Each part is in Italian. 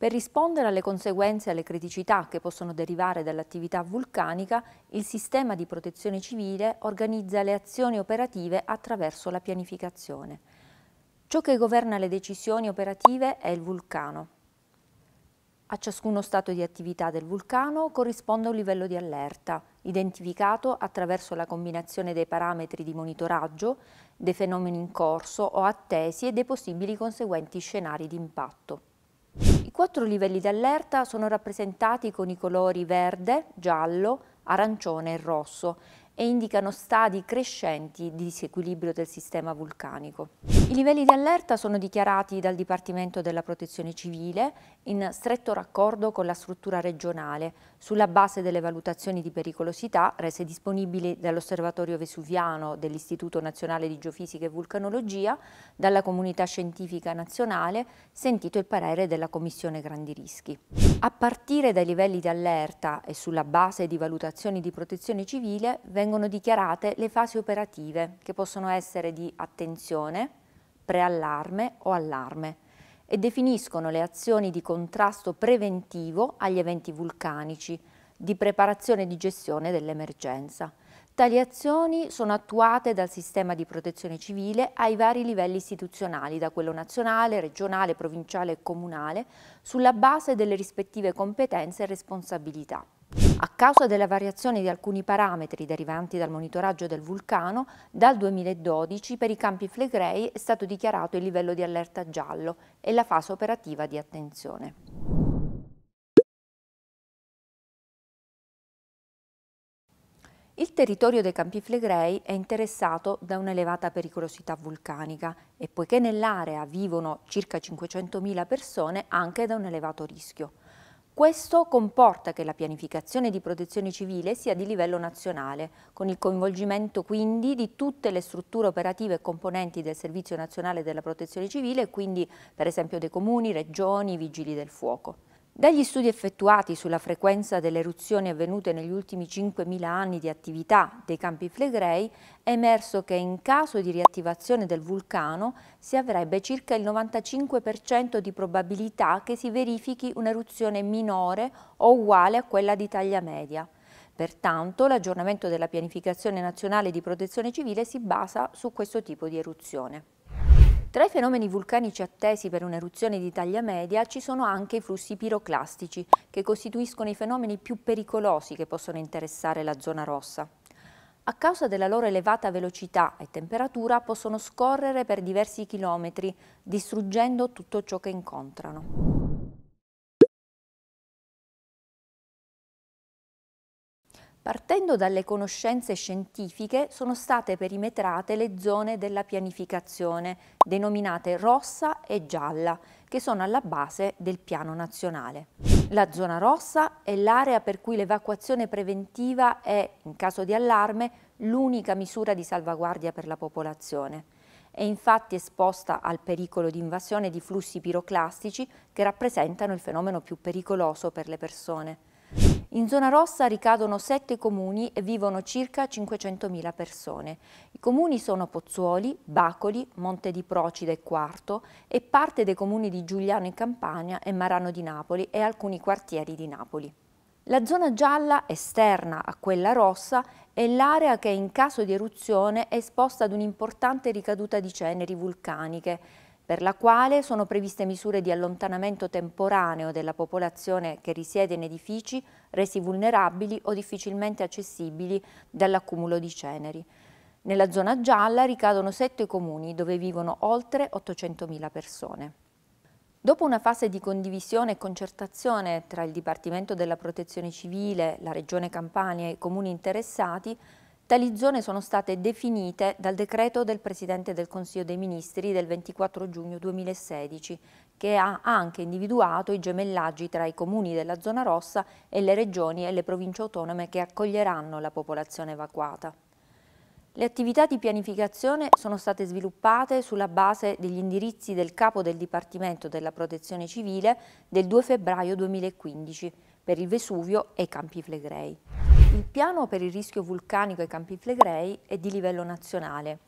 Per rispondere alle conseguenze e alle criticità che possono derivare dall'attività vulcanica, il sistema di protezione civile organizza le azioni operative attraverso la pianificazione. Ciò che governa le decisioni operative è il vulcano. A ciascuno stato di attività del vulcano corrisponde un livello di allerta, identificato attraverso la combinazione dei parametri di monitoraggio, dei fenomeni in corso o attesi e dei possibili conseguenti scenari di impatto. I quattro livelli di allerta sono rappresentati con i colori verde, giallo, arancione e rosso e indicano stadi crescenti di disequilibrio del sistema vulcanico. I livelli di allerta sono dichiarati dal Dipartimento della Protezione Civile in stretto raccordo con la struttura regionale sulla base delle valutazioni di pericolosità rese disponibili dall'Osservatorio Vesuviano dell'Istituto Nazionale di Geofisica e Vulcanologia, dalla Comunità Scientifica Nazionale, sentito il parere della Commissione Grandi Rischi. A partire dai livelli di allerta e sulla base di valutazioni di protezione civile vengono dichiarate le fasi operative che possono essere di attenzione, preallarme o allarme e definiscono le azioni di contrasto preventivo agli eventi vulcanici, di preparazione e di gestione dell'emergenza. Tali azioni sono attuate dal sistema di protezione civile ai vari livelli istituzionali, da quello nazionale, regionale, provinciale e comunale, sulla base delle rispettive competenze e responsabilità. A causa della variazione di alcuni parametri derivanti dal monitoraggio del vulcano, dal 2012 per i campi Flegrei è stato dichiarato il livello di allerta giallo e la fase operativa di attenzione. Il territorio dei Campi Flegrei è interessato da un'elevata pericolosità vulcanica e poiché nell'area vivono circa 500.000 persone anche da un elevato rischio. Questo comporta che la pianificazione di protezione civile sia di livello nazionale, con il coinvolgimento quindi di tutte le strutture operative e componenti del Servizio Nazionale della Protezione Civile, quindi per esempio dei comuni, regioni, vigili del fuoco. Dagli studi effettuati sulla frequenza delle eruzioni avvenute negli ultimi 5.000 anni di attività dei campi flegrei è emerso che in caso di riattivazione del vulcano si avrebbe circa il 95% di probabilità che si verifichi un'eruzione minore o uguale a quella di taglia media. Pertanto l'aggiornamento della pianificazione nazionale di protezione civile si basa su questo tipo di eruzione. Tra i fenomeni vulcanici attesi per un'eruzione di taglia media ci sono anche i flussi piroclastici, che costituiscono i fenomeni più pericolosi che possono interessare la zona rossa. A causa della loro elevata velocità e temperatura possono scorrere per diversi chilometri, distruggendo tutto ciò che incontrano. Partendo dalle conoscenze scientifiche sono state perimetrate le zone della pianificazione, denominate rossa e gialla, che sono alla base del piano nazionale. La zona rossa è l'area per cui l'evacuazione preventiva è, in caso di allarme, l'unica misura di salvaguardia per la popolazione. È infatti esposta al pericolo di invasione di flussi piroclastici che rappresentano il fenomeno più pericoloso per le persone. In zona rossa ricadono sette comuni e vivono circa 500.000 persone. I comuni sono Pozzuoli, Bacoli, Monte di Procida e Quarto e parte dei comuni di Giuliano in Campania e Marano di Napoli e alcuni quartieri di Napoli. La zona gialla esterna a quella rossa è l'area che in caso di eruzione è esposta ad un'importante ricaduta di ceneri vulcaniche per la quale sono previste misure di allontanamento temporaneo della popolazione che risiede in edifici resi vulnerabili o difficilmente accessibili dall'accumulo di ceneri. Nella zona gialla ricadono sette comuni dove vivono oltre 800.000 persone. Dopo una fase di condivisione e concertazione tra il Dipartimento della Protezione Civile, la Regione Campania e i comuni interessati, Tali zone sono state definite dal decreto del Presidente del Consiglio dei Ministri del 24 giugno 2016, che ha anche individuato i gemellaggi tra i comuni della zona rossa e le regioni e le province autonome che accoglieranno la popolazione evacuata. Le attività di pianificazione sono state sviluppate sulla base degli indirizzi del capo del Dipartimento della Protezione Civile del 2 febbraio 2015 per il Vesuvio e i Campi Flegrei. Il piano per il rischio vulcanico ai Campi Flegrei è di livello nazionale.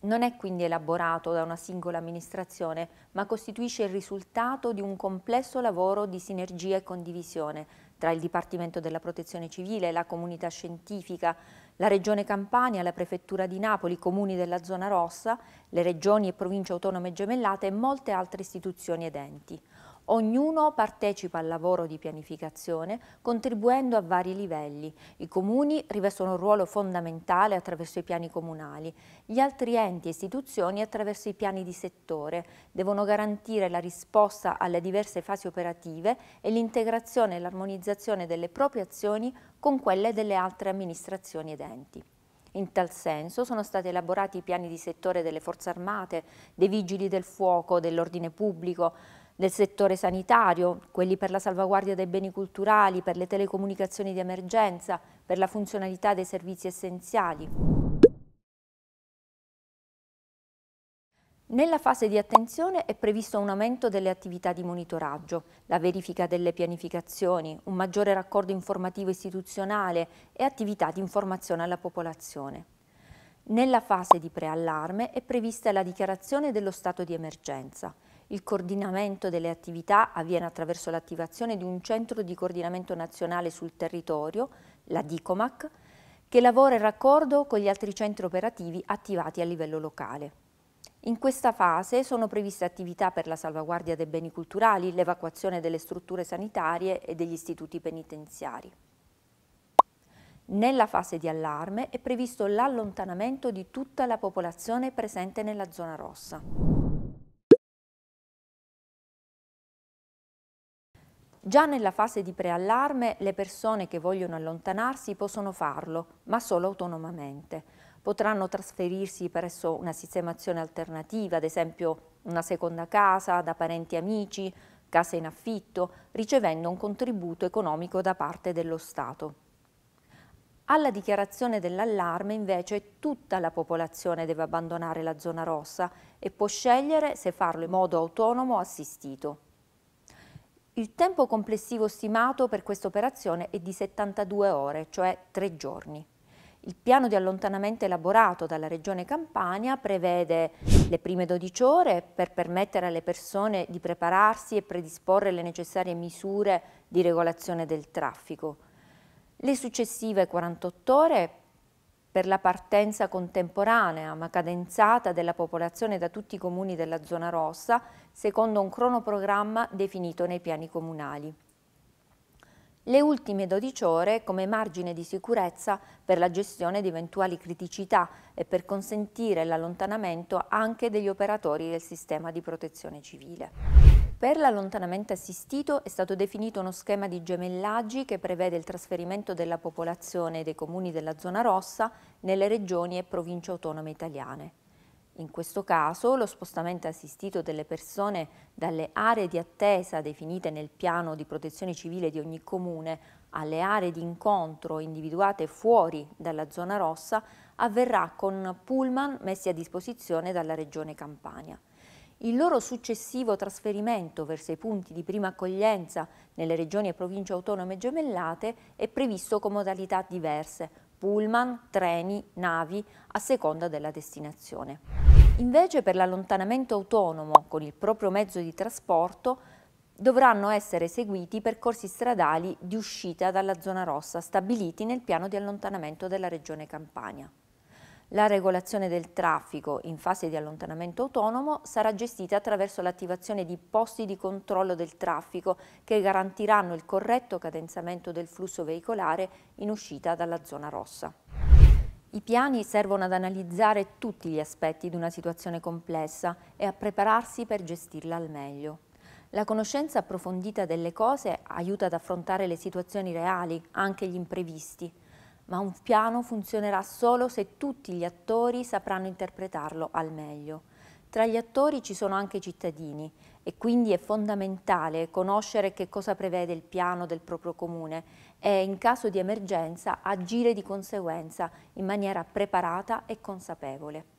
Non è quindi elaborato da una singola amministrazione, ma costituisce il risultato di un complesso lavoro di sinergia e condivisione tra il Dipartimento della Protezione Civile, la comunità scientifica, la Regione Campania, la Prefettura di Napoli, i comuni della zona rossa, le regioni e province autonome gemellate e molte altre istituzioni ed enti. Ognuno partecipa al lavoro di pianificazione contribuendo a vari livelli. I comuni rivestono un ruolo fondamentale attraverso i piani comunali. Gli altri enti e istituzioni attraverso i piani di settore devono garantire la risposta alle diverse fasi operative e l'integrazione e l'armonizzazione delle proprie azioni con quelle delle altre amministrazioni ed enti. In tal senso sono stati elaborati i piani di settore delle Forze Armate, dei Vigili del Fuoco, dell'Ordine Pubblico, del settore sanitario, quelli per la salvaguardia dei beni culturali, per le telecomunicazioni di emergenza, per la funzionalità dei servizi essenziali. Nella fase di attenzione è previsto un aumento delle attività di monitoraggio, la verifica delle pianificazioni, un maggiore raccordo informativo istituzionale e attività di informazione alla popolazione. Nella fase di preallarme è prevista la dichiarazione dello stato di emergenza, il coordinamento delle attività avviene attraverso l'attivazione di un centro di coordinamento nazionale sul territorio, la DICOMAC, che lavora in raccordo con gli altri centri operativi attivati a livello locale. In questa fase sono previste attività per la salvaguardia dei beni culturali, l'evacuazione delle strutture sanitarie e degli istituti penitenziari. Nella fase di allarme è previsto l'allontanamento di tutta la popolazione presente nella zona rossa. Già nella fase di preallarme le persone che vogliono allontanarsi possono farlo, ma solo autonomamente. Potranno trasferirsi presso una sistemazione alternativa, ad esempio una seconda casa, da parenti amici, case in affitto, ricevendo un contributo economico da parte dello Stato. Alla dichiarazione dell'allarme invece tutta la popolazione deve abbandonare la zona rossa e può scegliere se farlo in modo autonomo o assistito. Il tempo complessivo stimato per questa operazione è di 72 ore, cioè tre giorni. Il piano di allontanamento elaborato dalla Regione Campania prevede le prime 12 ore per permettere alle persone di prepararsi e predisporre le necessarie misure di regolazione del traffico, le successive 48 ore per la partenza contemporanea ma cadenzata della popolazione da tutti i comuni della zona rossa secondo un cronoprogramma definito nei piani comunali. Le ultime 12 ore come margine di sicurezza per la gestione di eventuali criticità e per consentire l'allontanamento anche degli operatori del sistema di protezione civile. Per l'allontanamento assistito è stato definito uno schema di gemellaggi che prevede il trasferimento della popolazione dei comuni della zona rossa nelle regioni e province autonome italiane. In questo caso lo spostamento assistito delle persone dalle aree di attesa definite nel piano di protezione civile di ogni comune alle aree di incontro individuate fuori dalla zona rossa avverrà con pullman messi a disposizione dalla Regione Campania il loro successivo trasferimento verso i punti di prima accoglienza nelle regioni e province autonome gemellate è previsto con modalità diverse, pullman, treni, navi, a seconda della destinazione. Invece per l'allontanamento autonomo con il proprio mezzo di trasporto dovranno essere seguiti percorsi stradali di uscita dalla zona rossa stabiliti nel piano di allontanamento della regione Campania. La regolazione del traffico in fase di allontanamento autonomo sarà gestita attraverso l'attivazione di posti di controllo del traffico che garantiranno il corretto cadenzamento del flusso veicolare in uscita dalla zona rossa. I piani servono ad analizzare tutti gli aspetti di una situazione complessa e a prepararsi per gestirla al meglio. La conoscenza approfondita delle cose aiuta ad affrontare le situazioni reali, anche gli imprevisti, ma un piano funzionerà solo se tutti gli attori sapranno interpretarlo al meglio. Tra gli attori ci sono anche i cittadini e quindi è fondamentale conoscere che cosa prevede il piano del proprio comune e in caso di emergenza agire di conseguenza in maniera preparata e consapevole.